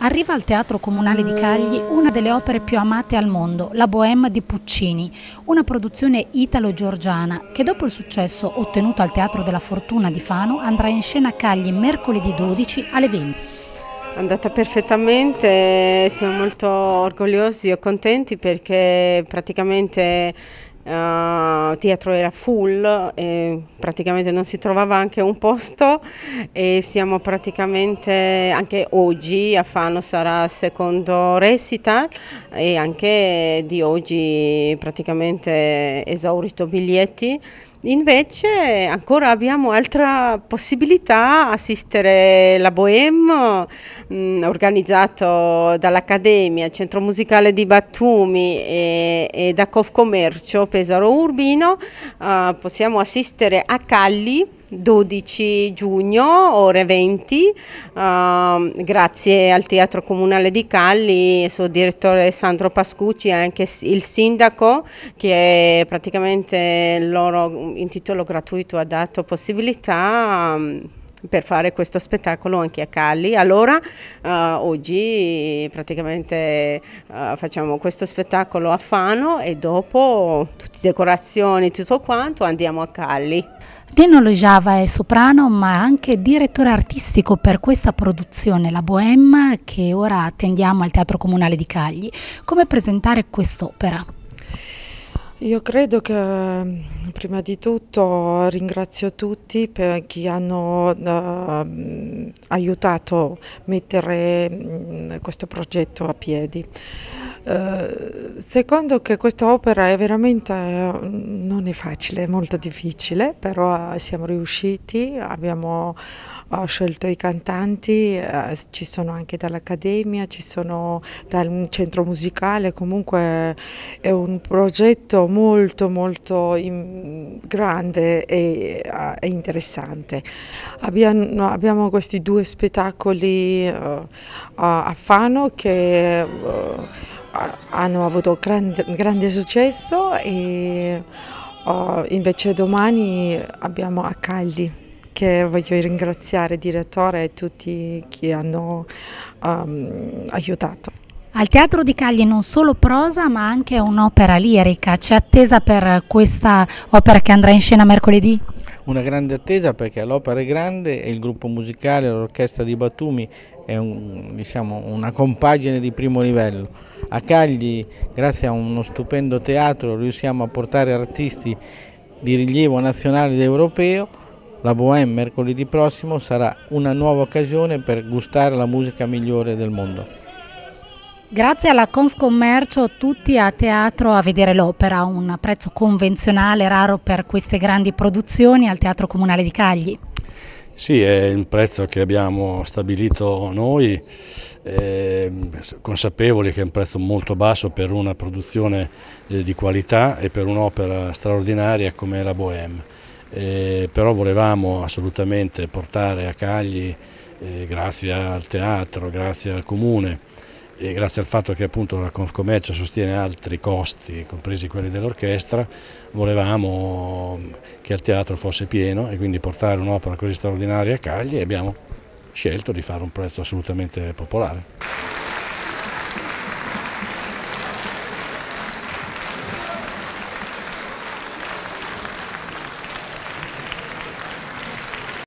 Arriva al Teatro Comunale di Cagli una delle opere più amate al mondo, la Bohème di Puccini, una produzione italo-georgiana che dopo il successo ottenuto al Teatro della Fortuna di Fano andrà in scena a Cagli mercoledì 12 alle 20. È andata perfettamente, siamo molto orgogliosi e contenti perché praticamente uh, teatro era full, praticamente non si trovava anche un posto e siamo praticamente anche oggi a Fano sarà il secondo recital e anche di oggi praticamente esaurito biglietti. Invece ancora abbiamo altre possibilità, assistere la Bohème mh, mm, organizzato dall'Accademia, Centro Musicale di Battumi e, e da Commercio Pesaro Urbino, uh, possiamo assistere a Calli 12 giugno, ore 20, uh, ehm, grazie al Teatro Comunale di Calli, il suo direttore Sandro Pascucci e anche il sindaco che praticamente loro in titolo gratuito ha dato possibilità. Um, per fare questo spettacolo anche a Cali. Allora uh, oggi praticamente uh, facciamo questo spettacolo a Fano e dopo tutte le decorazioni, tutto quanto, andiamo a Cali. Dino Lojava è soprano ma anche direttore artistico per questa produzione La Bohème che ora attendiamo al Teatro Comunale di Cagli. Come presentare quest'opera? Io credo che prima di tutto ringrazio tutti per chi hanno eh, aiutato a mettere mm, questo progetto a piedi. Eh, secondo che questa opera è veramente non è facile, è molto difficile, però eh, siamo riusciti, abbiamo eh, scelto i cantanti, ci sono anche dall'Accademia, ci sono dal centro musicale, comunque è un progetto molto molto grande e, interessante. Abbiamo, questi due spettacoli a Fano che hanno avuto grande, grande successo e oh, invece domani abbiamo a Cagli che voglio ringraziare il direttore e tutti che hanno um, aiutato. Al Teatro di Cagli non solo prosa ma anche un'opera lirica, c'è attesa per questa opera che andrà in scena mercoledì? Una grande attesa perché l'opera è grande e il gruppo musicale, l'orchestra di Batumi è un, diciamo, una compagine di primo livello. A Cagli, grazie a uno stupendo teatro, riusciamo a portare artisti di rilievo nazionale ed europeo. La Bohème mercoledì prossimo sarà una nuova occasione per gustare la musica migliore del mondo. Grazie alla Confcommercio tutti a teatro a vedere l'opera, un prezzo convenzionale raro per queste grandi produzioni al Teatro Comunale di Cagli. Sì, è il prezzo che abbiamo stabilito noi, consapevoli che è un prezzo molto basso per una produzione eh, di qualità e per un'opera straordinaria come la Bohème. Eh, però volevamo assolutamente portare a Cagli, eh, grazie al teatro, grazie al comune, e grazie al fatto che appunto la Confcommercio sostiene altri costi, compresi quelli dell'orchestra, volevamo che il teatro fosse pieno e quindi portare un'opera così straordinaria a Cagli e abbiamo scelto di fare un prezzo assolutamente popolare.